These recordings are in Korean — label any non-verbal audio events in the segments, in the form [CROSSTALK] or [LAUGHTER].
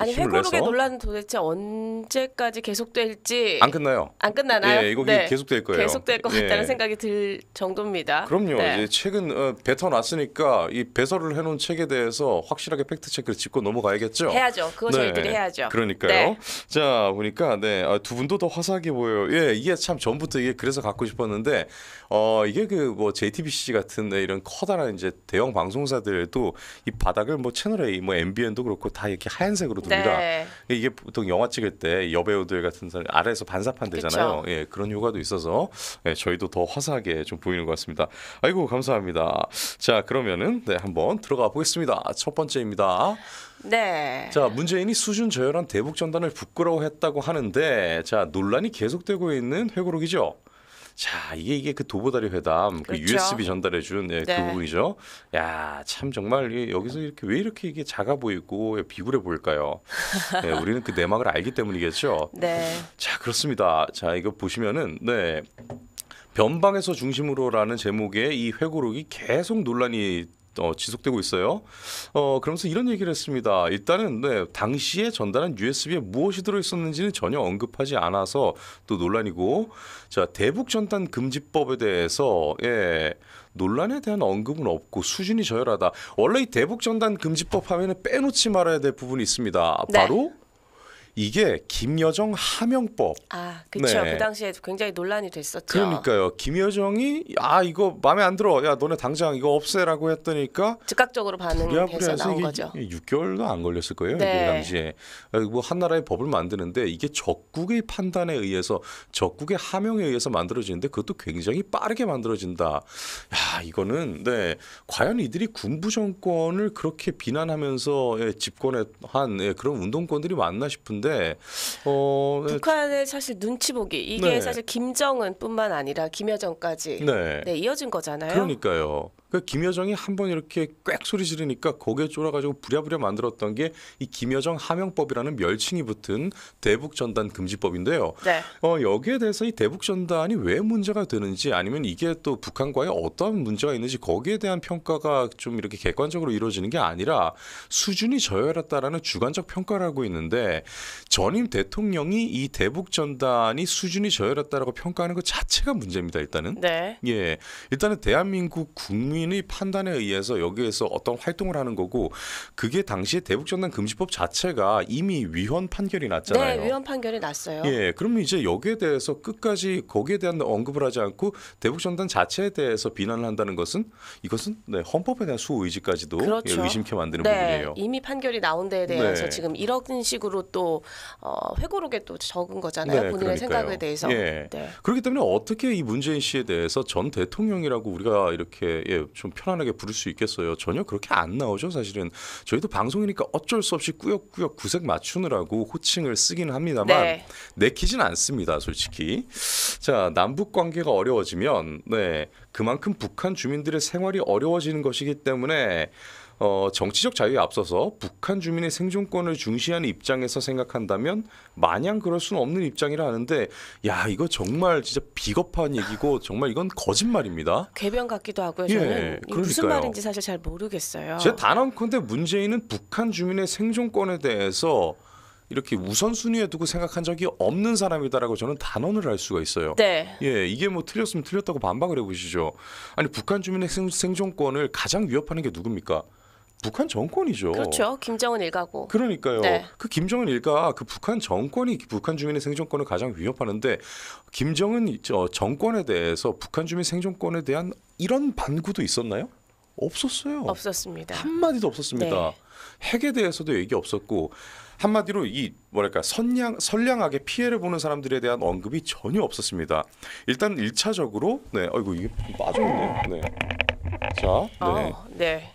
아니 회고록의 논란은 도대체 언제까지 계속될지 안 끝나요. 안 끝나나요? 예, 예 이거 네. 계속될 거예요. 계속될 것 예. 같다는 예. 생각이 들 정도입니다. 그럼요. 네. 이제 책은 어, 뱉어놨으니까 이 배설을 해놓은 책에 대해서 확실하게 팩트 체크를 짚고 넘어가야겠죠. 해야죠. 그거 저희들이 네. 해야죠. 그러니까요. 네. 자 보니까 네두 아, 분도 더 화사하게 보여요. 예, 이게 참 전부터 이게 그래서 갖고 싶었는데 어 이게 그 뭐 JTBC 같은 네, 이런 커다란 이제 대형 방송사들도 이 바닥을 뭐 채널 A, 뭐 MBN도 그렇고 다 이렇게 하얀색으로 있습니다. 네. 이게 보통 영화 찍을 때 여배우들 같은 사람 아래에서 반사판 되잖아요. 그쵸? 예, 그런 효과도 있어서 예, 저희도 더 화사하게 좀 보이는 것 같습니다. 아이고 감사합니다. 자 그러면은 네 한번 들어가 보겠습니다. 첫 번째입니다. 네. 자 문재인이 수준 저열한 대북 전단을 부끄러워했다고 하는데 자 논란이 계속되고 있는 회고록이죠. 자, 이게 이게 그 도보다리 회담, 그 그렇죠. 예, 그 USB 전달해 준그 예, 네. 부분이죠. 야, 참 정말 여기서 이렇게 왜 이렇게 이게 작아 보이고 예, 비굴해 보일까요? 네, 우리는 그 내막을 알기 때문이겠죠. [LAUGHS] 네. 자, 그렇습니다. 자, 이거 보시면은 네. 변방에서 중심으로라는 제목의 이 회고록이 계속 논란이 어, 지속되고 있어요. 어, 그러면서 이런 얘기를 했습니다. 일단은 네, 당시에 전달한 USB에 무엇이 들어있었는지는 전혀 언급하지 않아서 또 논란이고, 자 대북 전단 금지법에 대해서 예. 논란에 대한 언급은 없고 수준이 저열하다. 원래 이 대북 전단 금지법 하면은 빼놓지 말아야 될 부분이 있습니다. 네. 바로 이게 김여정 하명법. 아, 그렇죠. 네. 그당시에 굉장히 논란이 됐었죠. 그러니까요. 김여정이 아 이거 마음에 안 들어. 야 너네 당장 이거 없애라고 했더니까 즉각적으로 반응해서 나온 이게, 거죠. 6개월도 안 걸렸을 거예요. 네. 그 당시에 뭐 한나라의 법을 만드는데 이게 적국의 판단에 의해서 적국의 하명에 의해서 만들어지는데 그것도 굉장히 빠르게 만들어진다. 야 이거는 네 과연 이들이 군부 정권을 그렇게 비난하면서 예, 집권한 에 예, 그런 운동권들이 많나 싶은데. 있는데 어, 북한의 사실 눈치 보기 이게 네. 사실 김정은뿐만 아니라 김여정까지 네. 네, 이어진 거잖아요. 그러니까요. 그 김여정이 한 번 이렇게 꽥 소리 지르니까 거기에 쫄아가지고 부랴부랴 만들었던 게 이 김여정 하명법이라는 멸칭이 붙은 대북전단 금지법인데요. 네. 어, 여기에 대해서 이 대북전단이 왜 문제가 되는지 아니면 이게 또 북한과의 어떠한 문제가 있는지 거기에 대한 평가가 좀 이렇게 객관적으로 이루어지는 게 아니라 수준이 저열했다라는 주관적 평가를 하고 있는데 전임 대통령이 이 대북전단이 수준이 저열했다라고 평가하는 것 자체가 문제입니다. 일단은. 네. 예. 일단은 대한민국 국민 국민의 판단에 의해서 여기에서 어떤 활동을 하는 거고 그게 당시에 대북전단 금지법 자체가 이미 위헌 판결이 났잖아요. 네, 위헌 판결이 났어요. 예, 그러면 이제 여기에 대해서 끝까지 거기에 대한 언급을 하지 않고 대북전단 자체에 대해서 비난을 한다는 것은 이것은 네, 헌법에 대한 수호 의지까지도 예, 그렇죠. 예, 의심케 만드는 네, 부분이에요. 이미 판결이 나온 데에 대해서 네. 지금 이런 식으로 또 어, 회고록에 또 적은 거잖아요. 네, 본인의 그러니까요. 생각에 대해서. 예. 네. 그렇기 때문에 어떻게 이 문재인 씨에 대해서 전 대통령이라고 우리가 이렇게 예, 좀 편안하게 부를 수 있겠어요. 전혀 그렇게 안 나오죠, 사실은. 저희도 방송이니까 어쩔 수 없이 꾸역꾸역 구색 맞추느라고 호칭을 쓰기는 합니다만 네. 내키진 않습니다, 솔직히. 자, 남북 관계가 어려워지면 네, 그만큼 북한 주민들의 생활이 어려워지는 것이기 때문에 어, 정치적 자유에 앞서서 북한 주민의 생존권을 중시하는 입장에서 생각한다면 마냥 그럴 수는 없는 입장이라 하는데 야 이거 정말 진짜 비겁한 얘기고 정말 이건 거짓말입니다. 괴변 같기도 하고요. 예, 저는 예, 무슨 말인지 사실 잘 모르겠어요. 제 단언컨대 문재인은 북한 주민의 생존권에 대해서 이렇게 우선순위에 두고 생각한 적이 없는 사람이다라고 저는 단언을 할 수가 있어요. 네. 예, 이게 뭐 틀렸으면 틀렸다고 반박을 해보시죠. 아니 북한 주민의 생, 생존권을 가장 위협하는 게 누굽니까? 북한 정권이죠. 그렇죠. 김정은 일가고. 그러니까요. 네. 그 김정은 일가 그 북한 정권이 북한 주민의 생존권을 가장 위협하는데 김정은 정권에 대해서 북한 주민 생존권에 대한 이런 반구도 있었나요? 없었어요. 없었습니다. 한마디도 없었습니다. 네. 핵에 대해서도 얘기 없었고 한마디로 이 뭐랄까 선량 선량하게 피해를 보는 사람들에 대한 언급이 전혀 없었습니다. 일단 일차적으로네 아이고 이게 빠졌네 네. 자, 네. 어, 네.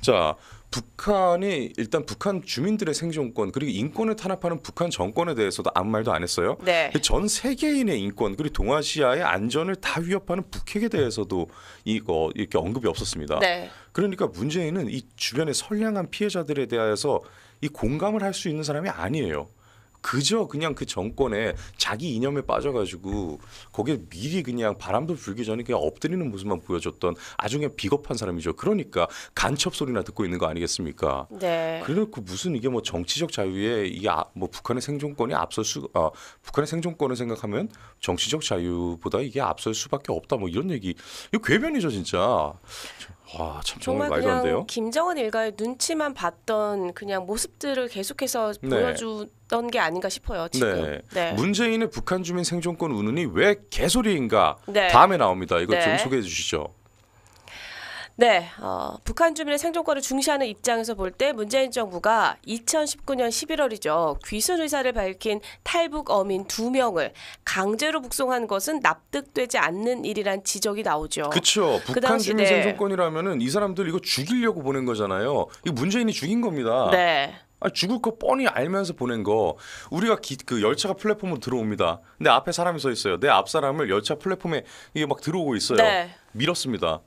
자, 북한이 일단 북한 주민들의 생존권 그리고 인권을 탄압하는 북한 정권에 대해서도 아무 말도 안 했어요. 네. 전 세계인의 인권 그리고 동아시아의 안전을 다 위협하는 북핵에 대해서도 이거 이렇게 언급이 없었습니다. 네. 그러니까 문재인은 이 주변의 선량한 피해자들에 대해서 이 공감을 할 수 있는 사람이 아니에요. 그저 그냥 그 정권에 자기 이념에 빠져가지고 거기에 미리 그냥 바람도 불기 전에 그냥 엎드리는 모습만 보여줬던 아주 그냥 비겁한 사람이죠. 그러니까 간첩 소리나 듣고 있는 거 아니겠습니까? 네. 그래놓고 그 무슨 이게 뭐 정치적 자유에 이게 아, 뭐 북한의 생존권이 앞설 수, 아, 북한의 생존권을 생각하면 정치적 자유보다 이게 앞설 수밖에 없다 뭐 이런 얘기. 이거 궤변이죠 진짜. 와, 참 정말, 정말 말도 안 돼요. 김정은 일가의 눈치만 봤던 그냥 모습들을 계속해서 네. 보여주던 게 아닌가 싶어요. 지금. 네. 네. 문재인의 북한 주민 생존권 운운이 왜 개소리인가? 네. 다음에 나옵니다. 이거 좀 네. 소개해 주시죠. 네, 어, 북한 주민의 생존권을 중시하는 입장에서 볼 때 문재인 정부가 2019년 11월이죠. 귀순 의사를 밝힌 탈북 어민 두명을 강제로 북송한 것은 납득되지 않는 일이란 지적이 나오죠. 그렇죠. 북한 그 당시, 주민 네. 생존권이라면은 이 사람들 이거 죽이려고 보낸 거잖아요. 이 문재인이 죽인 겁니다. 네. 아, 죽을 거 뻔히 알면서 보낸 거 우리가 기, 그 열차가 플랫폼으로 들어옵니다. 근데 앞에 사람이 서 있어요. 내 앞 사람을 열차 플랫폼에 이게 막 들어오고 있어요. 네. 밀었습니다.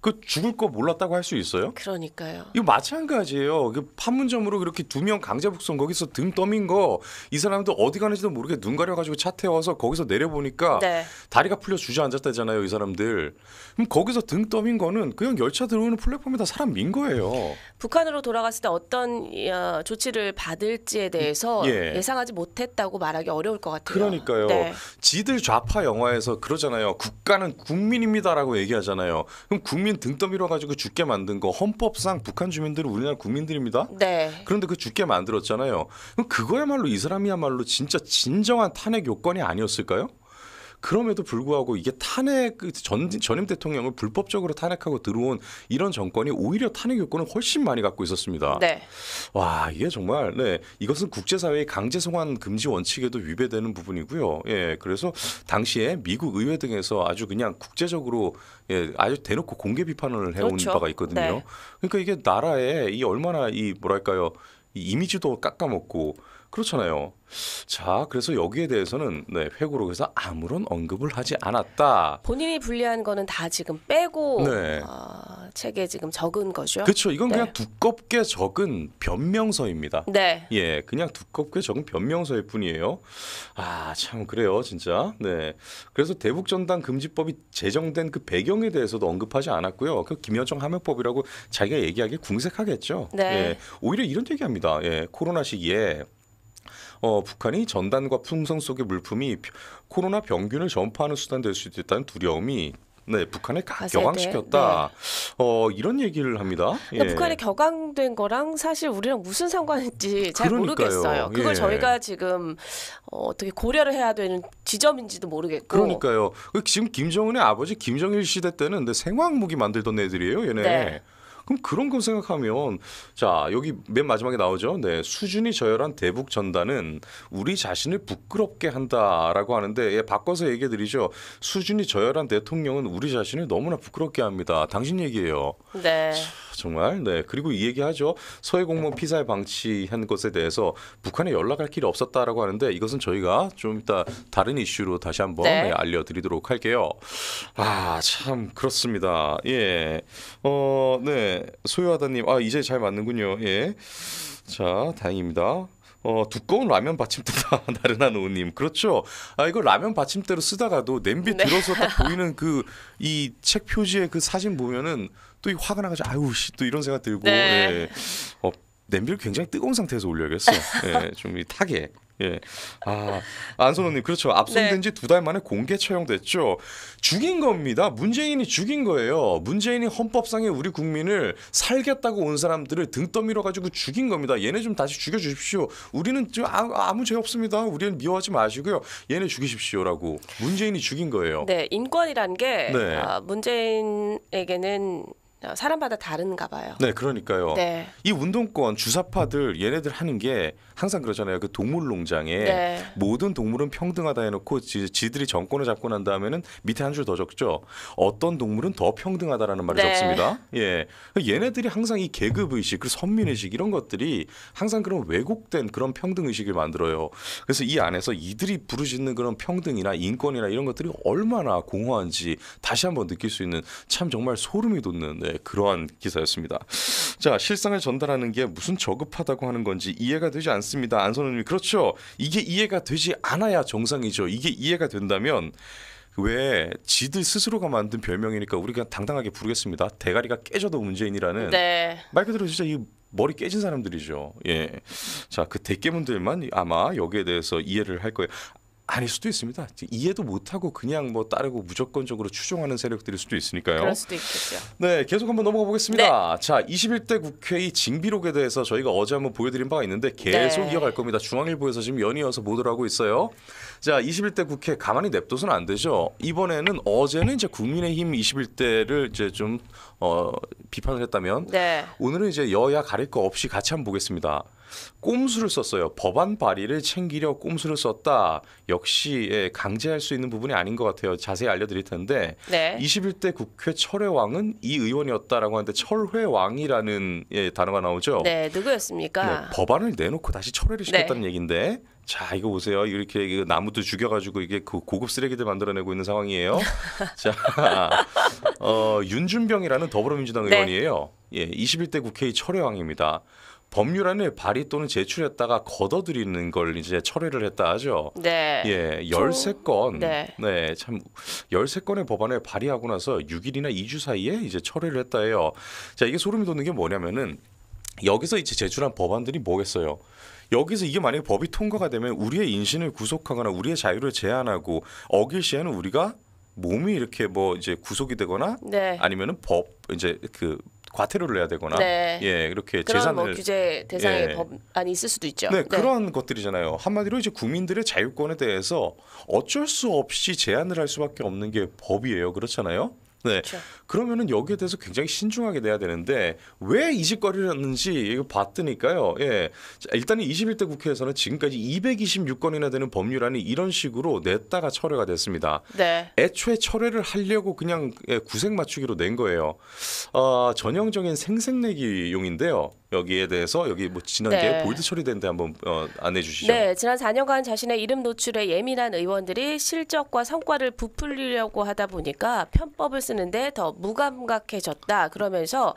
그 죽을 거 몰랐다고 할 수 있어요? 그러니까요. 이거 마찬가지예요. 그 판문점으로 그렇게 두 명 강제북송 거기서 등 떠민 거 이 사람도 어디 가는지도 모르게 눈 가려가지고 차 태워서 거기서 내려보니까 네. 다리가 풀려 주저앉았다잖아요. 이 사람들. 그럼 거기서 등 떠민 거는 그냥 열차 들어오는 플랫폼에다 사람 민 거예요. 북한으로 돌아갔을 때 어떤 어, 조치를 받을지에 대해서 음, 예. 상하지 못했다고 말하기 어려울 것 같아요. 그러니까요. 네. 지들 좌파 영화에서 그러잖아요. 국가는 국민입니다라고 얘기하잖아요. 그럼 국민 주민 등떠밀어 가지고 죽게 만든 거 헌법상 북한 주민들은 우리나라 국민들입니다. 네. 그런데 그 죽게 만들었잖아요. 그럼 그거야말로 이 사람이야말로 진짜 진정한 탄핵 요건이 아니었을까요? 그럼에도 불구하고 이게 탄핵 그 전, 전임 대통령을 불법적으로 탄핵하고 들어온 이런 정권이 오히려 탄핵 요건을 훨씬 많이 갖고 있었습니다. 네. 와 이게 정말 네 이것은 국제사회의 강제 송환 금지 원칙에도 위배되는 부분이고요. 예 그래서 당시에 미국 의회 등에서 아주 그냥 국제적으로 예 아주 대놓고 공개 비판을 해온 그렇죠. 바가 있거든요. 네. 그러니까 이게 나라에 이 얼마나 이 뭐랄까요 이 이미지도 깎아먹고 그렇잖아요. 자, 그래서 여기에 대해서는 네, 회고록에서 아무런 언급을 하지 않았다. 본인이 불리한 거는 다 지금 빼고 네. 어, 책에 지금 적은 거죠. 그렇죠. 이건 네. 그냥 두껍게 적은 변명서입니다. 네. 예, 그냥 두껍게 적은 변명서일 뿐이에요. 아, 참 그래요, 진짜. 네. 그래서 대북전단 금지법이 제정된 그 배경에 대해서도 언급하지 않았고요. 그 김여정 함역법이라고 자기가 얘기하기 에 궁색하겠죠. 네. 예, 오히려 이런 얘기합니다. 예, 코로나 시기에 어, 북한이 전단과 풍선 속의 물품이 코로나 병균을 전파하는 수단 될수도 있다는 두려움이 네, 북한에 격앙시켰다. 네. 어, 이런 얘기를 합니다. 그러니까 예. 북한에 격앙된 거랑 사실 우리랑 무슨 상관인지 잘 그러니까요. 모르겠어요. 그걸 예. 저희가 지금 어, 어 떻게 고려를 해야 되는 지점인지도 모르겠고. 그러니까요. 그 지금 김정은의 아버지 김정일 시대 때는 생화학무기 만들던 애들이에요, 얘네. 네. 그럼 그런 거 생각하면 자 여기 맨 마지막에 나오죠. 네 수준이 저열한 대북 전단은 우리 자신을 부끄럽게 한다라고 하는데 예, 바꿔서 얘기해 드리죠. 수준이 저열한 대통령은 우리 자신을 너무나 부끄럽게 합니다. 당신 얘기예요. 네. 정말. 네. 그리고 이 얘기하죠. 서해 공무원 피살 방치한 것에 대해서 북한에 연락할 길이 없었다라고 하는데 이것은 저희가 좀 이따 다른 이슈로 다시 한번 네. 네, 알려드리도록 할게요. 아, 참 그렇습니다. 예. 어, 네. 소유하다님, 아 이제 잘 맞는군요. 예. 자, 다행입니다. 어, 두꺼운 라면 받침대다 [LAUGHS] 나른한 오님 그렇죠 아 이거 라면 받침대로 쓰다가도 냄비 네. 들어서 딱 보이는 그 이 책 표지의 그 사진 보면은 또 화가 나가지고 아유 씨 또 이런 생각 들고 네. 예. 어, 냄비를 굉장히 뜨거운 상태에서 올려야겠어. 예, 좀 타게. 예. 아, 안선호님, 그렇죠. 압송된 네. 지두 달 만에 공개 처형됐죠. 죽인 겁니다. 문재인이 죽인 거예요. 문재인이 헌법상에 우리 국민을 살겠다고 온 사람들을 등 떠밀어가지고 죽인 겁니다. 얘네 좀 다시 죽여주십시오. 우리는 좀 아, 무죄 없습니다. 우리는 미워하지 마시고요. 얘네 죽이십시오라고. 문재인이 죽인 거예요. 네, 인권이란 게 네. 아, 문재인에게는 어, 사람마다 다른가 봐요. 네, 그러니까요. 네. 이 운동권 주사파들 얘네들 하는 게 항상 그러잖아요. 그 동물 농장에 네. 모든 동물은 평등하다 해놓고 지, 지들이 정권을 잡고 난 다음에는 밑에 한 줄 더 적죠. 어떤 동물은 더 평등하다라는 말을 네. 적습니다. 예, 얘네들이 항상 이 계급 의식, 그 선민 의식 이런 것들이 항상 그런 왜곡된 그런 평등 의식을 만들어요. 그래서 이 안에서 이들이 부르짖는 그런 평등이나 인권이나 이런 것들이 얼마나 공허한지 다시 한번 느낄 수 있는 참 정말 소름이 돋는. 예, 네, 그러한 기사였습니다. 자, 실상을 전달하는 게 무슨 저급하다고 하는 건지 이해가 되지 않습니다. 안선우님이 그렇죠. 이게 이해가 되지 않아야 정상이죠. 이게 이해가 된다면 왜 지들 스스로가 만든 별명이니까 우리가 당당하게 부르겠습니다. 대가리가 깨져도 문재인이라는 네. 말 그대로 진짜 이 머리 깨진 사람들이죠. 예. 자, 그 대깨문들만 아마 여기에 대해서 이해를 할 거예요. 아닐 수도 있습니다. 이해도 못하고 그냥 뭐 따르고 무조건적으로 추종하는 세력들일 수도 있으니까요. 그럴 수도 있겠죠. 네, 계속 한번 넘어가 보겠습니다. 네. 자, 21대 국회의 징비록에 대해서 저희가 어제 한번 보여드린 바가 있는데 계속 네. 이어갈 겁니다. 중앙일보에서 지금 연이어서 보도를 하고 있어요. 자, 21대 국회 가만히 냅둬서는 안 되죠. 이번에는 어제는 이제 국민의힘 21대를 이제 좀 어, 비판을 했다면 네. 오늘은 이제 여야 가릴 거 없이 같이 한번 보겠습니다. 꼼수를 썼어요. 법안 발의를 챙기려 꼼수를 썼다. 역시 예, 강제할 수 있는 부분이 아닌 것 같아요. 자세히 알려드릴 텐데 네. 21대 국회 철회왕은 이 의원이었다라고 하는데 철회왕이라는 예, 단어가 나오죠. 네, 누구였습니까? 네, 법안을 내놓고 다시 철회를 네. 시켰다는 네. 얘긴데자 이거 보세요 이렇게 그 나무도 죽여가지고 이게 그 고급 쓰레기들 만들어내고 있는 상황이에요 [LAUGHS] 자 어, 윤준병이라는 더불어민주당 네. 의원이에요 예 21대 국회의 철회왕입니다 법률 안에 발의 또는 제출했다가 걷어들이는 걸 이제 철회를 했다 하죠. 네. 예, 열세 건 네. 네. 참 열세 건의 법안을 발의하고 나서 6일이나 2주 사이에 이제 철회를 했다 해요. 자, 이게 소름이 돋는 게 뭐냐면은 여기서 이제 제출한 법안들이 뭐겠어요? 여기서 이게 만약에 법이 통과가 되면 우리의 인신을 구속하거나 우리의 자유를 제한하고 어길 시에는 우리가 몸이 이렇게 뭐 이제 구속이 되거나 네. 아니면은 법 이제 그 과태료를 내야 되거나 네. 예 이렇게 뭐 재산을 뭐 규제 대상의 예. 법안이 있을 수도 있죠. 네, 네, 그런 것들이잖아요. 한마디로 이제 국민들의 자유권에 대해서 어쩔 수 없이 제한을 할 수밖에 없는 게 법이에요. 그렇잖아요. 네. 그렇죠. 그러면은 여기에 대해서 굉장히 신중하게 돼야 되는데 왜 이직거리를 는지 이거 봤더니까요. 예. 자, 일단은 21대 국회에서는 지금까지 226건이나 되는 법률안이 이런 식으로 냈다가 철회가 됐습니다. 네. 애초에 철회를 하려고 그냥 예, 구색 맞추기로 낸 거예요. 아, 전형적인 생색내기용인데요. 여기에 대해서 여기 뭐 지난주에 네. 볼드 처리된 데 한번 어, 안내 주시죠. 네, 지난 4년간 자신의 이름 노출에 예민한 의원들이 실적과 성과를 부풀리려고 하다 보니까 편법을 쓰는데 더 무감각해졌다. 그러면서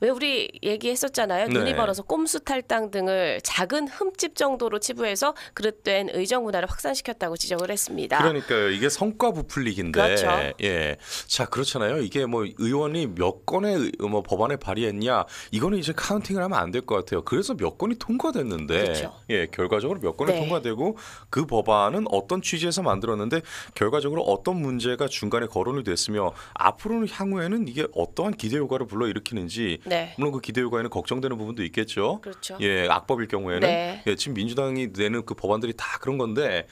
왜 우리 얘기했었잖아요. 네. 눈이 네. 벌어서 꼼수 탈당 등을 작은 흠집 정도로 치부해서 그릇된 의정 문화를 확산시켰다고 지적을 했습니다. 그러니까요. 이게 성과 부풀리기인데. 그렇죠. 예. 자, 그렇잖아요. 이게 뭐 의원이 몇 건의 뭐 법안을 발의했냐. 이거는 이제 카운팅을 하면 하면 안될 것 같아요. 그래서 몇 건이 통과됐는데 그렇죠. 예 결과적으로 몇 건이 네. 통과되고 그 법안은 어떤 취지에서 만들었는데 결과적으로 어떤 문제가 중간에 거론이 됐으며 앞으로는 향후에는 이게 어떠한 기대 효과를 불러 일으키는지 네. 물론 그 기대 효과에는 걱정되는 부분도 있겠죠. 그렇죠. 예 악법일 경우에는 네. 예, 지금 민주당이 내는 그 법안들이 다 그런 건데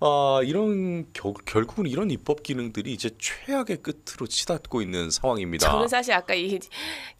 아 이런 겨, 결국은 이런 입법 기능들이 이제 최악의 끝으로 치닫고 있는 상황입니다. 저는 사실 아까 이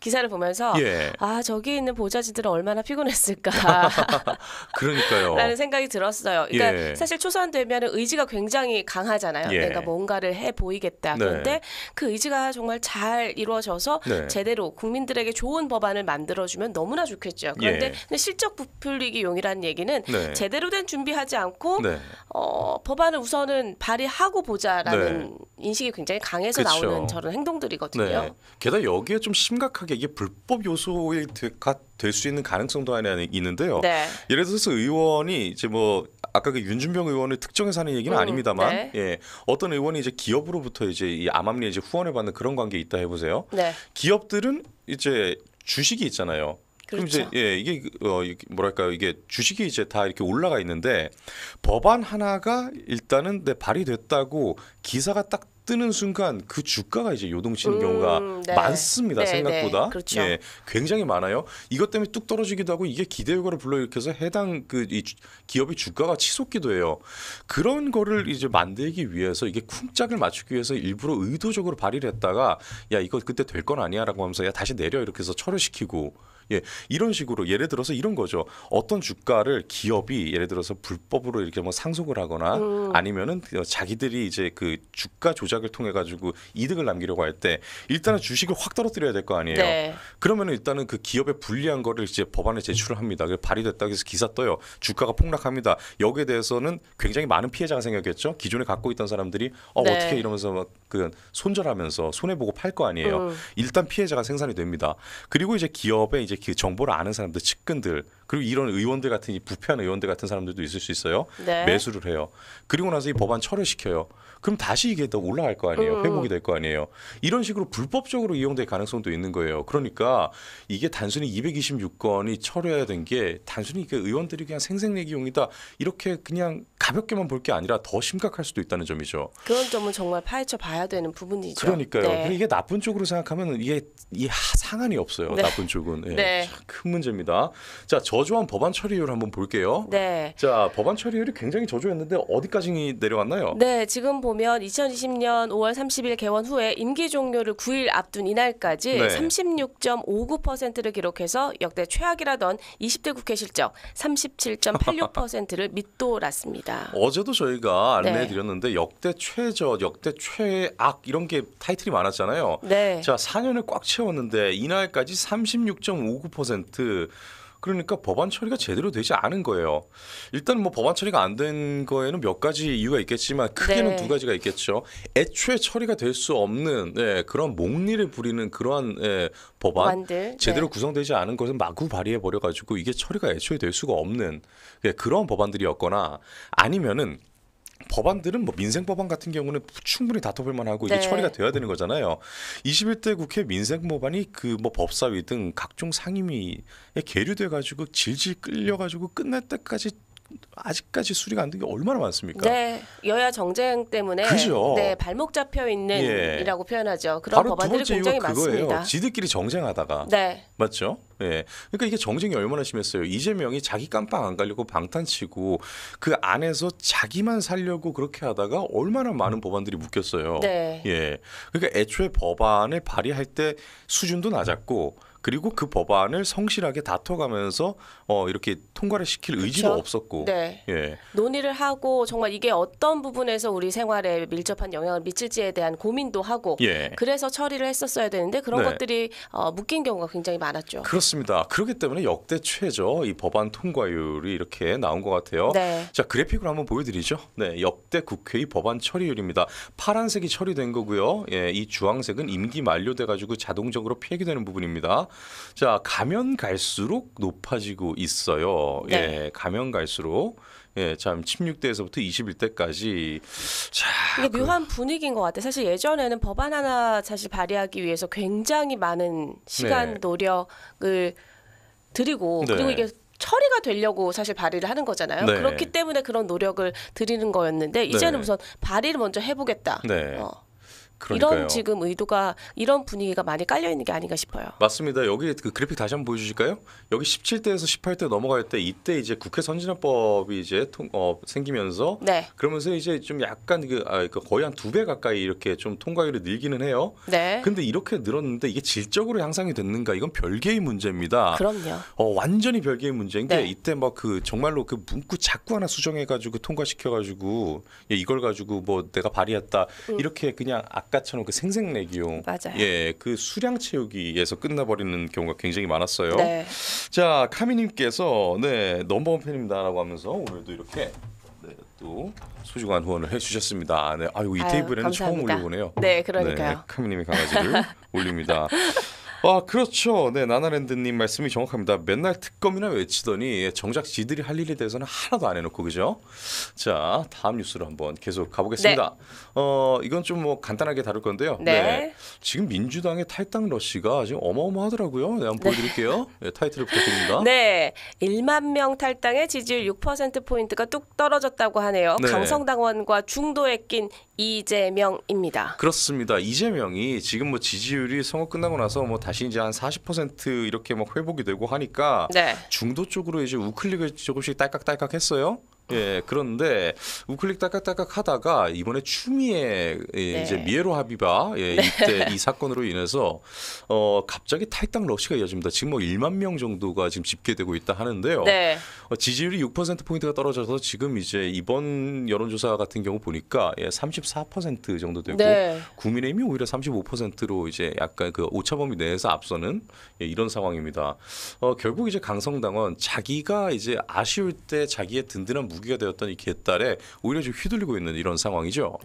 기사를 보면서 예. 아 저기 있는 보 모자지들은 얼마나 피곤했을까. [LAUGHS] 그러니까요. 라는 생각이 들었어요. 그러니까 예. 사실 초선되면 의지가 굉장히 강하잖아요. 예. 내가 뭔가를 해 보이겠다. 네. 그런데 그 의지가 정말 잘 이루어져서 네. 제대로 국민들에게 좋은 법안을 만들어주면 너무나 좋겠죠. 그런데 예. 실적 부풀리기 용이라는 얘기는 네. 제대로 된 준비하지 않고 네. 어, 법안을 우선은 발의하고 보자라는 네. 인식이 굉장히 강해서 그쵸. 나오는 저런 행동들이거든요. 네. 게다가 여기에 좀 심각하게 이게 불법 요소가 될수 있는 가능성도 하나 있는데요. 네. 예를 들어서 의원이 이제 뭐 아까 그 윤준병 의원을 특정해서 하는 얘기는 음, 아닙니다만 네. 예 어떤 의원이 이제 기업으로부터 이제 이 암암리에 이제 후원을 받는 그런 관계 있다 해보세요. 네. 기업들은 이제 주식이 있잖아요. 그렇죠. 그럼 이제 그렇죠. 예 이게 그, 어 뭐랄까요 이게 주식이 이제 다 이렇게 올라가 있는데 법안 하나가 일단은 내발이됐다고 기사가 딱 뜨는 순간 그 주가가 이제 요동치는 음, 경우가 네. 많습니다. 네, 네. 생각보다 네, 그렇죠. 예, 굉장히 많아요. 이것 때문에 뚝 떨어지기도 하고 이게 기대 효과를 불러일으켜서 해당 그 이 기업의 주가가 치솟기도 해요. 그런 거를 이제 만들기 위해서 이게 쿵짝을 맞추기 위해서 일부러 의도적으로 발의를 했다가 야 이거 그때 될 건 아니야라고 하면서 야 다시 내려 이렇게 해서 철회시키고 예, 이런 식으로 예를 들어서 이런 거죠. 어떤 주가를 기업이 예를 들어서 불법으로 이렇게 뭐 상속을 하거나 음. 아니면은 어, 자기들이 이제 그 주가 조작을 통해 가지고 이득을 남기려고 할 때 일단은 주식을 확 떨어뜨려야 될 거 아니에요. 네. 그러면은 일단은 그 기업에 불리한 거를 이제 법안에 제출을 합니다. 발의됐다 그래서 기사 떠요. 주가가 폭락합니다. 여기에 대해서는 굉장히 많은 피해자가 생겼겠죠. 기존에 갖고 있던 사람들이 어 네. 어떻게 이러면서 막 그 손절하면서 손해 보고 팔 거 아니에요. 음. 일단 피해자가 생산이 됩니다. 그리고 이제 기업에 이제 그 정보를 아는 사람들, 측근들 그리고 이런 의원들 같은 이 부패한 의원들 같은 사람들도 있을 수 있어요. 네. 매수를 해요. 그리고 나서 이 법안 철회시켜요. 그럼 다시 이게 더 올라갈 거 아니에요. 음. 회복이 될 거 아니에요. 이런 식으로 불법적으로 이용될 가능성도 있는 거예요. 그러니까 이게 단순히 226건이 철회된 게 단순히 이게 그 의원들이 그냥 생색내기용이다 이렇게 그냥 가볍게만 볼 게 아니라 더 심각할 수도 있다는 점이죠. 그런 점은 정말 파헤쳐 봐야 되는 부분이죠. 그러니까요. 네. 이게 나쁜 쪽으로 생각하면 이게 이 상한이 없어요. 네. 나쁜 쪽은 예. 네. 네. 큰 문제입니다. 자 저조한 법안 처리율 한번 볼게요. 네. 자 법안 처리율이 굉장히 저조했는데 어디까지 내려왔나요? 네, 지금 보면 2020년 5월 30일 개원 후에 임기 종료를 9일 앞둔 이날까지 네. 36.59%를 기록해서 역대 최악이라던 20대 국회 실적 37.86%를 밑돌았습니다. 어제도 저희가 안내해 네. 드렸는데 네. 역대 최저, 역대 최악 이런 게 타이틀이 많았잖아요. 네. 자, 4년을 꽉 채웠는데 이날까지 36.59% 그러니까 법안 처리가 제대로 되지 않은 거예요. 일단 뭐 법안 처리가 안 된 거에는 몇 가지 이유가 있겠지만 크게는 네. 두 가지가 있겠죠. 애초에 처리가 될 수 없는 예, 그런 몽리를 부리는 그러한 예, 법안 만들, 네. 제대로 네. 구성되지 않은 것은 마구 발의해 버려 가지고 이게 처리가 애초에 될 수가 없는 예, 그런 법안들이었거나 아니면은 법안들은 뭐 민생 법안 같은 경우는 충분히 다퉈볼 만하고 이게 네. 처리가 돼야 되는 거잖아요. 21대 국회 민생 법안이 그 뭐 법사위 등 각종 상임위에 계류돼 가지고 질질 끌려 가지고 끝날 때까지 아직까지 수리가 안 된 게 얼마나 많습니까? 네, 여야 정쟁 때문에 그죠? 네 발목 잡혀 있는이라고 예. 표현하죠. 그런 법안들이 굉장히 많습니 그거예요. 지들끼리 정쟁하다가 네. 맞죠? 예. 그러니까 이게 정쟁이 얼마나 심했어요. 이재명이 자기 깜빡안 가려고 방탄치고 그 안에서 자기만 살려고 그렇게 하다가 얼마나 많은 법안들이 묶였어요. 네. 예. 그러니까 애초에 법안을 발의할 때 수준도 낮았고 그리고 그 법안을 성실하게 다퉈가면서 어, 이렇게 통과를 시킬 그쵸? 의지도 없었고 네. 예. 논의를 하고 정말 이게 어떤 부분에서 우리 생활에 밀접한 영향을 미칠지에 대한 고민도 하고 예. 그래서 처리를 했었어야 되는데 그런 네. 것들이 어, 묶인 경우가 굉장히 많았죠. 그렇습니다. 그렇기 때문에 역대 최저 이 법안 통과율이 이렇게 나온 것 같아요. 네. 자 그래픽으로 한번 보여드리죠. 네, 역대 국회의 법안 처리율입니다. 파란색이 처리된 거고요. 예, 이 주황색은 임기 만료돼가지고 자동적으로 폐기되는 부분입니다. 자 가면 갈수록 높아지고 있어요. 네. 예, 가면 갈수록 예, 참 16대에서부터 21대까지 자, 이게 그... 묘한 분위기인 것 같아요. 사실 예전에는 법안 하나 사실 발의하기 위해서 굉장히 많은 시간 네. 노력을 드리고 네. 그리고 이게 처리가 되려고 사실 발의를 하는 거잖아요. 네. 그렇기 때문에 그런 노력을 드리는 거였는데 이제는 네. 우선 발의를 먼저 해보겠다. 네. 어. 그러니까요. 이런 지금 의도가 이런 분위기가 많이 깔려 있는 게 아닌가 싶어요. 맞습니다. 여기 그 그래픽 다시 한번 보여주실까요? 여기 17대에서 18대 넘어갈 때 이때 이제 국회 선진화법이 이제 통, 어, 생기면서 네. 그러면서 이제 좀 약간 그 아, 그 거의 한 두 배 가까이 이렇게 좀 통과율이 늘기는 해요. 네. 근데 이렇게 늘었는데 이게 질적으로 향상이 됐는가 이건 별개의 문제입니다. 그럼요. 어, 완전히 별개의 문제인 게 네. 이때 막 그 정말로 그 문구 자꾸 하나 수정해가지고 통과시켜가지고 예, 이걸 가지고 뭐 내가 발의했다 음. 이렇게 그냥 아, 아까처럼 그 생색내기용 예, 그 수량 채우기에서 끝나버리는 경우가 굉장히 많았어요. 네. 자, 카미님께서 네 넘버원 팬입니다라고 하면서 오늘도 이렇게 네, 또 소중한 후원을 해주셨습니다. 네, 아유 이 아유, 테이블에는 처음 감사합니다. 올려보네요. 네, 그러니까요. 네, 카미님의 강아지를 [LAUGHS] 올립니다. 아 그렇죠. 네 나나랜드님 말씀이 정확합니다. 맨날 특검이나 외치더니 정작 지들이 할 일에 대해서는 하나도 안 해놓고 그죠? 자 다음 뉴스로 한번 계속 가보겠습니다. 네. 어 이건 좀 뭐 간단하게 다룰 건데요. 네. 네. 지금 민주당의 탈당 러시가 지금 어마어마하더라고요. 네, 한번 보여드릴게요. 네, 타이틀을 부탁드립니다. [LAUGHS] 네, 1만 명탈당에 지지율 6% 포인트가 뚝 떨어졌다고 하네요. 네. 강성당원과 중도에 낀 이재명입니다. 그렇습니다. 이재명이 지금 뭐 지지율이 선거 끝나고 나서 뭐 다시 이제 한40% 이렇게 막 뭐 회복이 되고 하니까 네. 중도 쪽으로 이제 우클릭을 조금씩 딸깍딸깍 했어요. 예, 그런데 우클릭 딱딱딱딱 하다가 이번에 추미애 예, 네. 이제 미에로 합의바 예, 네. 이때 네. 이 사건으로 인해서 어 갑자기 탈당 러시가 이어집니다. 지금 뭐 1만 명 정도가 지금 집계되고 있다 하는데요. 네. 어, 지지율이 6% 포인트가 떨어져서 지금 이제 이번 여론조사 같은 경우 보니까 예, 34% 정도 되고 네. 국민의힘이 오히려 35%로 이제 약간 그 오차범위 내에서 앞서는 예, 이런 상황입니다. 어 결국 이제 강성당은 자기가 이제 아쉬울 때 자기의 든든한 무 무기가 되었던 이 개딸에 오히려 지금 휘둘리고 있는 이런 상황이죠.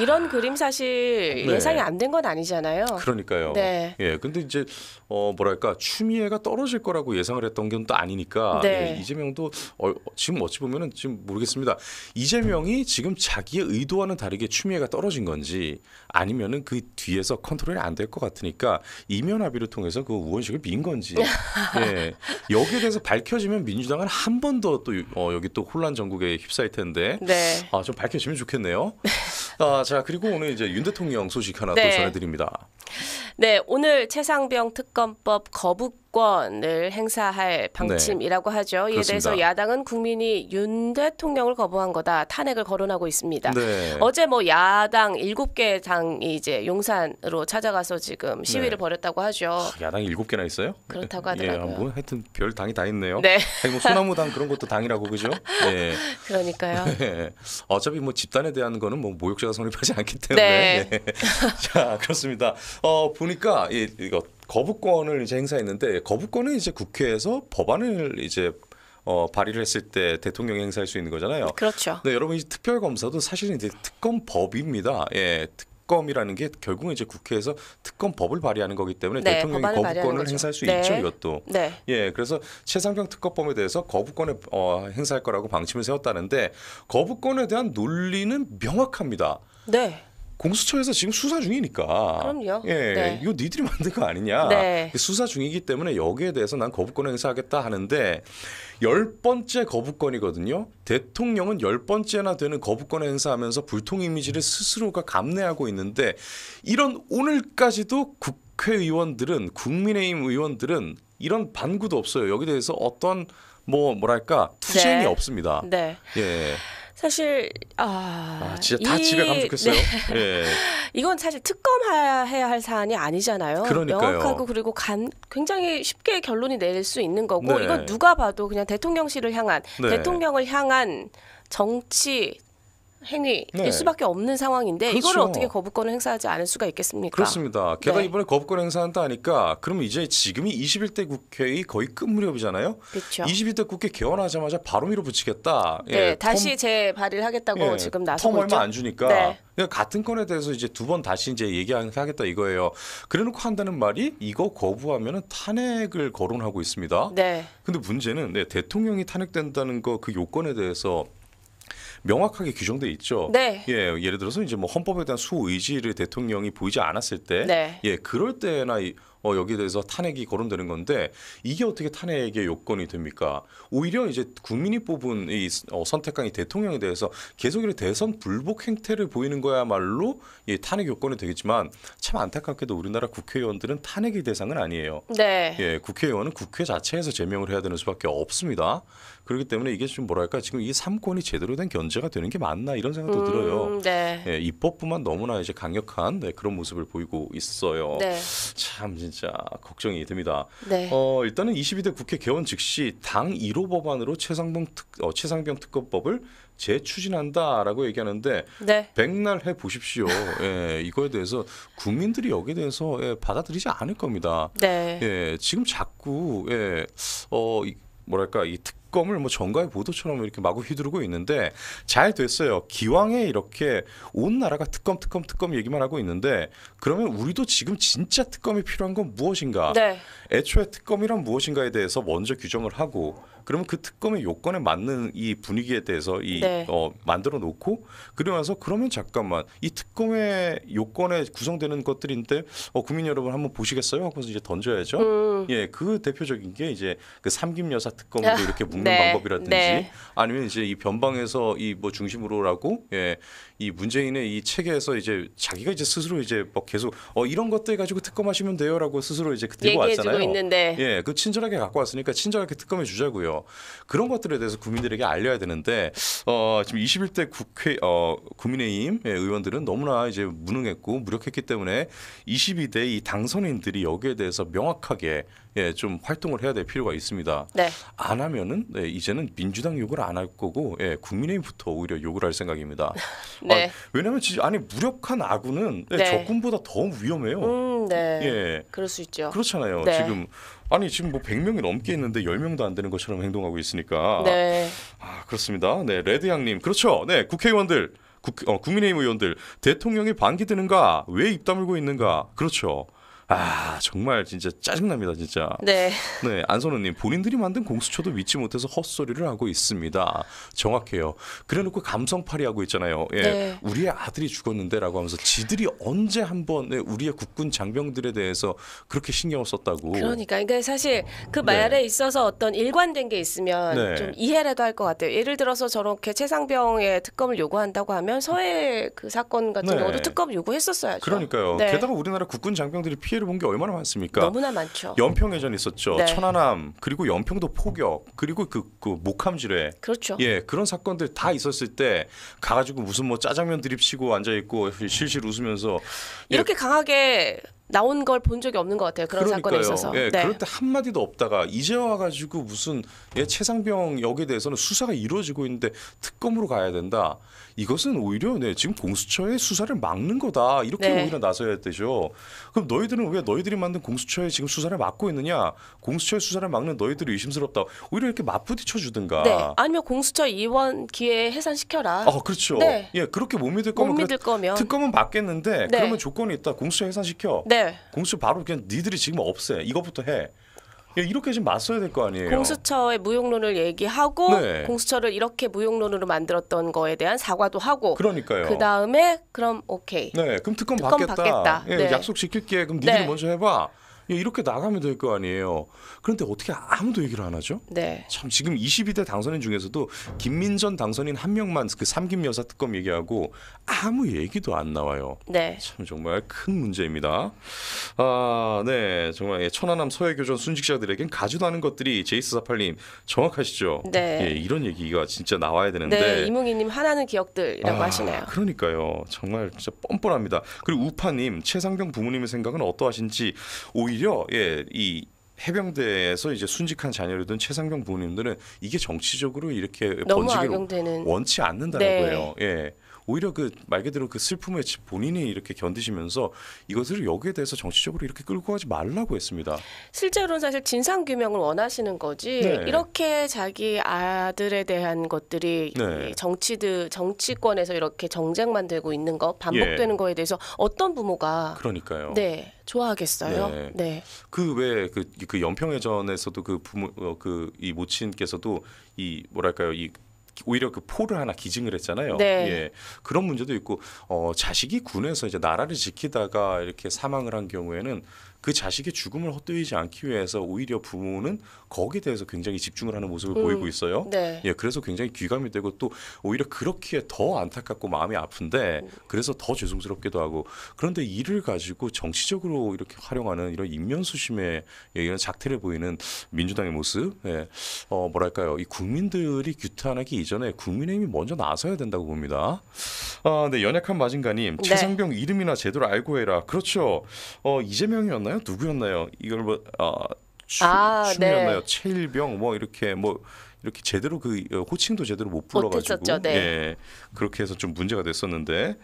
이런 그림 사실 아, 네. 예상이 안 된 건 아니잖아요. 그러니까요. 네. 예, 근데 이제 어 뭐랄까 추미애가 떨어질 거라고 예상을 했던 건 또 아니니까 네. 예, 이재명도 어, 지금 어찌 보면은 지금 모르겠습니다. 이재명이 지금 자기의 의도와는 다르게 추미애가 떨어진 건지 아니면은 그 뒤에서 컨트롤이 안 될 것 같으니까 이면 합의를 통해서 그 우원식을 민 건지 [LAUGHS] 예, 여기에 대해서 밝혀지면 민주당은 한 번 더 또 어, 여기 또 혼란. 혼란 전국에 휩싸일 텐데 네. 아, 좀 밝혀지면 좋겠네요. [LAUGHS] 아, 자 그리고 오늘 이제 윤 대통령 소식 하나 네. 또 전해드립니다. 네, 오늘 최상병 특검법 거부 주권을 행사할 네. 방침이라고 하죠. 이에 그렇습니다. 대해서 야당은 국민이 윤 대통령을 거부한 거다 탄핵을 거론하고 있습니다. 네. 어제 뭐 야당 7개 당이 이제 용산으로 찾아가서 지금 시위를 네. 벌였다고 하죠. 아, 야당 7개나 있어요? 그렇다고 [LAUGHS] 예, 하더라고요. 예, 뭐 하여튼 별 당이 다 있네요. 네. 아니, 뭐 소나무당 그런 것도 당이라고 그죠? 예. [LAUGHS] 그러니까요. 네. 어차피 뭐 집단에 대한 거는 뭐 모욕죄가 성립하지 않기 때문에. 네. 예. [LAUGHS] 자, 그렇습니다. 어, 보니까 이, 이거 거부권을 이제 행사했는데 거부권은 이제 국회에서 법안을 이제 어, 발의를 했을 때 대통령이 행사할 수 있는 거잖아요. 그렇죠. 네, 여러분 이 특별 검사도 사실은 이제 특검법입니다. 예. 특검이라는 게 결국은 이제 국회에서 특검법을 발의하는 거기 때문에 네, 대통령이 거부권을 행사할 수 네. 있죠 이것도 네. 예 그래서 최상병 특검법에 대해서 거부권을 어, 행사할 거라고 방침을 세웠다는데 거부권에 대한 논리는 명확합니다. 네. 공수처에서 지금 수사 중이니까. 그럼요. 예, 네. 이거 니들이 만든 거 아니냐. 네. 수사 중이기 때문에 여기에 대해서 난 거부권 행사하겠다 하는데 열 번째 거부권이거든요. 대통령은 열 번째나 되는 거부권 행사하면서 불통 이미지를 스스로가 감내하고 있는데 이런 오늘까지도 국회의원들은 국민의힘 의원들은 이런 반구도 없어요. 여기 에 대해서 어떤 뭐 뭐랄까 투쟁이 네. 없습니다. 네. 예. 사실 아, 아 진짜 다 이, 집에 가면 좋겠어요. 네. 예. [LAUGHS] 이건 사실 특검해야 할 사안이 아니잖아요. 그러니까요. 명확하고 그리고 간, 굉장히 쉽게 결론이 낼 수 있는 거고 네. 이건 누가 봐도 그냥 대통령실을 향한 네. 대통령을 향한 정치 행위일 네. 수밖에 없는 상황인데 그렇죠. 이거를 어떻게 거부권을 행사하지 않을 수가 있겠습니까? 그렇습니다. 게다가 네. 이번에 거부권 행사한다 하니까 그러 이제 지금이 21대 국회의 거의 끝 무렵이잖아요. 그렇죠. 21대 국회 개원하자마자 바로 밀어붙이겠다. 네, 예, 다시 텀, 재발의를 하겠다고 예, 지금 나서고 텀 얼마 안 주니까 네. 그러니까 같은 건에 대해서 이제 두 번 다시 이제 얘기하겠다 이거예요. 그래놓고 한다는 말이 이거 거부하면 탄핵을 거론하고 있습니다. 네. 근데 문제는 네, 대통령이 탄핵된다는 거 그 요건에 대해서 명확하게 규정돼 있죠. 네. 예, 예를 들어서 이제 뭐 헌법에 대한 수의지를 대통령이 보이지 않았을 때, 네. 예, 그럴 때나 어, 여기에 대해서 탄핵이 거론되는 건데 이게 어떻게 탄핵의 요건이 됩니까? 오히려 이제 국민이 뽑은 이 어, 선택한 이 대통령에 대해서 계속 이런 대선 불복 행태를 보이는 거야말로 예, 탄핵 요건이 되겠지만 참 안타깝게도 우리나라 국회의원들은 탄핵의 대상은 아니에요. 네. 예, 국회의원은 국회 자체에서 제명을 해야 되는 수밖에 없습니다. 그렇기 때문에 이게 좀 뭐랄까 지금 이 삼권이 제대로 된 견제가 되는 게 맞나 이런 생각도 음, 들어요. 네. 예, 입법부만 너무나 이제 강력한 네, 그런 모습을 보이고 있어요. 네. 참 진짜 걱정이 됩니다. 네. 어, 일단은 22대 국회 개원 즉시 당 1호 법안으로 최상병 특 어, 최상병 특검법을 재추진한다라고 얘기하는데 네. 백날 해 보십시오. 예, 이거에 대해서 국민들이 여기에 대해서 예, 받아들이지 않을 겁니다. 네. 예, 지금 자꾸 예, 어, 뭐랄까 이 특검을 뭐 정가의 보도처럼 이렇게 마구 휘두르고 있는데 잘 됐어요. 기왕에 이렇게 온 나라가 특검 특검 특검 얘기만 하고 있는데 그러면 우리도 지금 진짜 특검이 필요한 건 무엇인가? 네. 애초에 특검이란 무엇인가에 대해서 먼저 규정을 하고 그러면 그 특검의 요건에 맞는 이 분위기에 대해서 이 네. 어, 만들어 놓고 그러면서 그러면 잠깐만 이 특검의 요건에 구성되는 것들인데 어, 국민 여러분 한번 보시겠어요? 하고서 이제 던져야죠. 음. 예, 그 대표적인 게 이제 그 삼김 여사 특검도 아, 이렇게 묶는 네. 방법이라든지 네. 아니면 이제 이 변방에서 이 뭐 중심으로라고 예, 이 문재인의 이 책에서 이제 자기가 이제 스스로 이제 막 뭐 계속 어 이런 것들 가지고 특검하시면 돼요라고 스스로 이제 그 들고 왔잖아요. 있는데. 예, 그 친절하게 갖고 왔으니까 친절하게 특검해 주자고요. 그런 것들에 대해서 국민들에게 알려야 되는데 어 지금 21대 국회 어 국민의힘 예, 의원들은 너무나 이제 무능했고 무력했기 때문에 22대 이 당선인들이 여기에 대해서 명확하게 예, 좀 활동을 해야 될 필요가 있습니다. 네. 안 하면은 네, 이제는 민주당 욕을 안 할 거고 예, 국민의힘부터 오히려 욕을 할 생각입니다. [LAUGHS] 아, 네. 아, 왜냐면 지, 아니 무력한 아군은 네. 적군보다 더 위험해요. 음, 네. 예. 그럴 수 있죠. 그렇잖아요. 네. 지금 아니 지금 뭐 100명이 넘게 있는데 10명도 안 되는 것처럼 행동하고 있으니까. 네. 아, 그렇습니다. 네, 레드 양님. 그렇죠. 네, 국회의원들 국, 어, 국민의힘 의원들 대통령이 반기 드는가? 왜 입 다물고 있는가? 그렇죠. 아 정말 진짜 짜증납니다 진짜. 네. 네 안선우님 본인들이 만든 공수처도 믿지 못해서 헛소리를 하고 있습니다. 정확해요. 그래놓고 감성팔이 하고 있잖아요. 예, 네. 우리의 아들이 죽었는데라고 하면서 지들이 언제 한번 우리의 국군 장병들에 대해서 그렇게 신경을 썼다고. 그러니까 그러 그러니까 사실 그 네. 말에 네. 있어서 어떤 일관된 게 있으면 네. 좀 이해라도 할 것 같아요. 예를 들어서 저렇게 최상병의 특검을 요구한다고 하면 서해 그 사건 같은 네. 경우도 특검 요구했었어야죠. 그러니까요. 네. 게다가 우리나라 국군 장병들이 피해 피해를 본게 얼마나 많습니까? 너무나 많죠. 연평해전 있었죠. 네. 천안함 그리고 연평도 포격 그리고 그, 그 목함지뢰 그렇죠. 예 그런 사건들 다 있었을 때 가가지고 무슨 뭐 짜장면 드립시고 앉아 있고 실실 웃으면서 예. 이렇게 예. 강하게 나온 걸 본 적이 없는 것 같아요. 그런 그러니까요. 사건에 있어서. 예, 네. 그럴 때 한마디도 없다가 이제 와가지고 무슨 예, 최상병 역에 대해서는 수사가 이루어지고 있는데 특검으로 가야 된다. 이것은 오히려 네, 지금 공수처의 수사를 막는 거다 이렇게 네. 오히려 나서야 되죠. 그럼 너희들은 왜 너희들이 만든 공수처에 지금 수사를 막고 있느냐? 공수처의 수사를 막는 너희들이 의심스럽다. 오히려 이렇게 맞부딪혀 주든가. 네. 아니면 공수처 이원 기회 해산시켜라. 아 그렇죠. 네. 예 그렇게 못 믿을 거면, 못 그 믿을 거면. 특검은 맞겠는데 네. 그러면 조건이 있다. 공수처 해산시켜. 네. 공수처 바로 그냥 니들이 지금 없애. 이것부터 해. 예, 이렇게 지금 맞서야 될 거 아니에요. 공수처의 무용론을 얘기하고 네. 공수처를 이렇게 무용론으로 만들었던 거에 대한 사과도 하고 그러니까요. 그 다음에 그럼 오케이. 네, 그럼 특검, 특검 받겠다. 받겠다. 예, 네. 약속 지킬게. 그럼 니들이 네. 먼저 해봐. 예, 이렇게 나가면 될 거 아니에요. 그런데 어떻게 아무도 얘기를 안 하죠? 네. 참 지금 22대 당선인 중에서도 김민전 당선인 한 명만 그 삼김 여사 특검 얘기하고 아무 얘기도 안 나와요. 네. 참 정말 큰 문제입니다. 아, 네. 정말 예, 천안함 서해교전 순직자들에겐 가지도 않은 것들이 제이스 사팔님 정확하시죠? 네. 예, 이런 얘기가 진짜 나와야 되는데. 네. 이문기님 하나는 기억들이라고 아, 하시네요. 그러니까요. 정말 진짜 뻔뻔합니다. 그리고 우파님 최상병 부모님의 생각은 어떠하신지 오이 오히려 예, 이 해병대에서 이제 순직한 자녀를 둔 최상병 부모님들은 이게 정치적으로 이렇게 번지기를 원치 않는다는 네. 거예요. 예. 오히려 그 말 그대로 그 슬픔에 본인이 이렇게 견디시면서 이것을 여기에 대해서 정치적으로 이렇게 끌고 가지 말라고 했습니다. 실제로는 사실 진상 규명을 원하시는 거지 네. 이렇게 자기 아들에 대한 것들이 네. 정치들 정치권에서 이렇게 정쟁만 되고 있는 거 반복되는 예. 거에 대해서 어떤 부모가 그러니까요. 네. 좋아하겠어요. 네. 네. 그왜그그 그, 그 연평해전에서도 그 부모 어, 그이 모친께서도 이 뭐랄까요 이 오히려 그 포를 하나 기증을 했잖아요. 네. 예. 그런 문제도 있고 어, 자식이 군에서 이제 나라를 지키다가 이렇게 사망을 한 경우에는 그 자식의 죽음을 헛되이지 않기 위해서 오히려 부모는 거기에 대해서 굉장히 집중을 하는 모습을 음. 보이고 있어요. 네. 예, 그래서 굉장히 귀감이 되고 또 오히려 그렇기에 더 안타깝고 마음이 아픈데 그래서 더 죄송스럽기도 하고 그런데 이를 가지고 정치적으로 이렇게 활용하는 이런 인면수심의 예, 이런 작태를 보이는 민주당의 모습, 예, 어, 뭐랄까요, 이 국민들이 규탄하기 이전에 국민의힘이 먼저 나서야 된다고 봅니다. 아, 네, 연약한 마징가님, 네. 최상병 이름이나 제대로 알고 해라. 그렇죠. 어, 이재명이었나요? 슈었나요 누구였나요? 이걸 뭐 아, 추, 아, 네. 춤이었나요? 네. 체일병 뭐 이렇게 뭐 이렇게 제대로 그 어, 호칭도 제대로 못 불러가지고 네. 예, 그렇게 해서 좀 문제가 됐었는데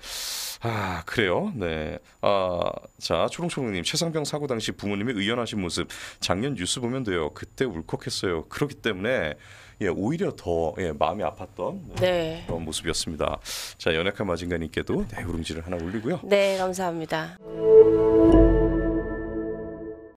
아 그래요 네 아 자 초롱초롱님 최상병 사고 당시 부모님이 의연하신 모습 작년 뉴스 보면 돼요 그때 울컥했어요 그렇기 때문에 예 오히려 더 예, 마음이 아팠던 네. 네. 그런 모습이었습니다 자 연약한 마징가님께도 대우름지를 네, 하나 올리고요 네 감사합니다.